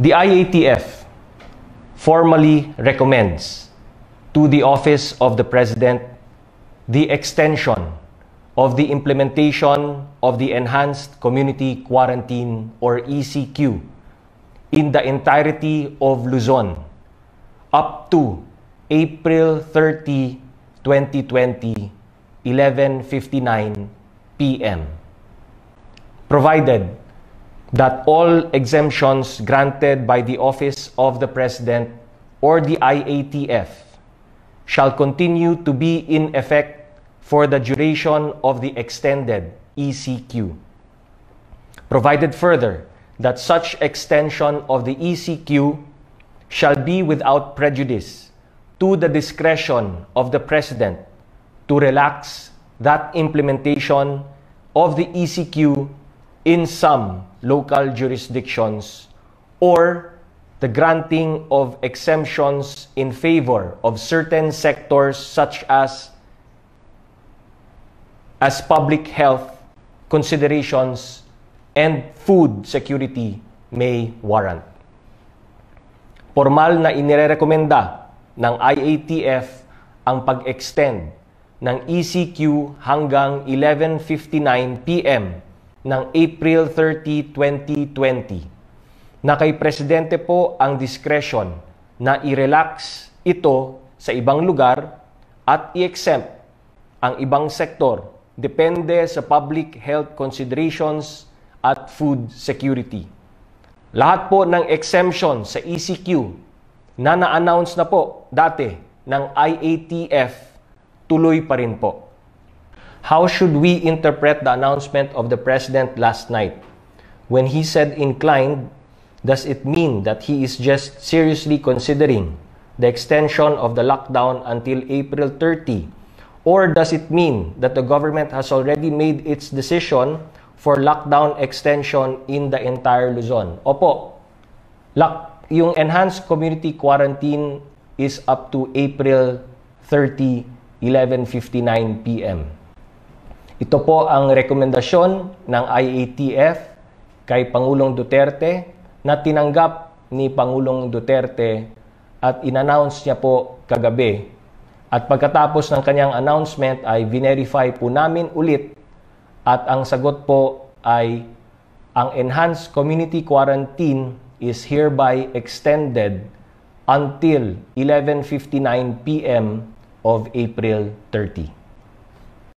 The IATF formally recommends to the Office of the President the extension of the implementation of the Enhanced Community Quarantine or ECQ in the entirety of Luzon up to April 30, 2020, 11:59 p.m. provided that all exemptions granted by the Office of the President or the IATF shall continue to be in effect for the duration of the extended ECQ. Provided further that such extension of the ECQ shall be without prejudice to the discretion of the President to relax that implementation of the ECQ in some local jurisdictions or the granting of exemptions in favor of certain sectors such as as public health considerations and food security may warrant. Formal na inirekomenda ng IATF ang pag-extend ng ECQ hanggang 11.59 p.m ng April 30, 2020 na kay Presidente po ang discretion na i-relax ito sa ibang lugar at i-exempt ang ibang sektor depende sa public health considerations at food security. Lahat po ng exemption sa ECQ na na-announce na po dati ng IATF tuloy pa rin po. How should we interpret the announcement of the president last night? When he said inclined, does it mean that he is just seriously considering the extension of the lockdown until April 30? Or does it mean that the government has already made its decision for lockdown extension in the entire Luzon? Opo, lock, yung enhanced community quarantine is up to April 30, 11.59 p.m. Ito po ang rekomendasyon ng IATF kay Pangulong Duterte na tinanggap ni Pangulong Duterte at inannounce niya po kagabi. At pagkatapos ng kanyang announcement ay verify po namin ulit at ang sagot po ay ang enhanced community quarantine is hereby extended until 11:59 p.m. of April 30.